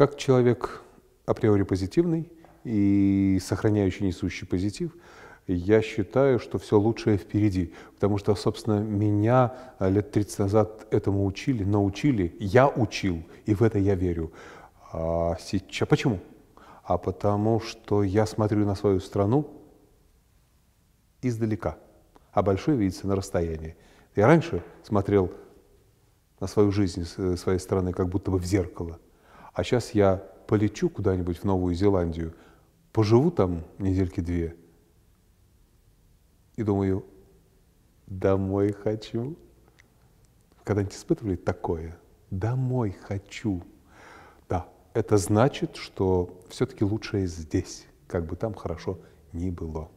как человек априори позитивный и сохраняющий несущий позитив, я считаю, что все лучшее впереди. Потому что, собственно, меня а, лет 30 назад этому учили, научили. Я учил, и в это я верю. А сейчас... Почему? А потому что я смотрю на свою страну издалека, а большой видится на расстоянии. Я раньше смотрел на свою жизнь э, своей страны как будто бы в зеркало – а сейчас я полечу куда-нибудь в Новую Зеландию, поживу там недельки-две. И думаю, домой хочу. Когда-нибудь испытывали такое? Домой хочу. Да, это значит, что все-таки лучше здесь, как бы там хорошо ни было.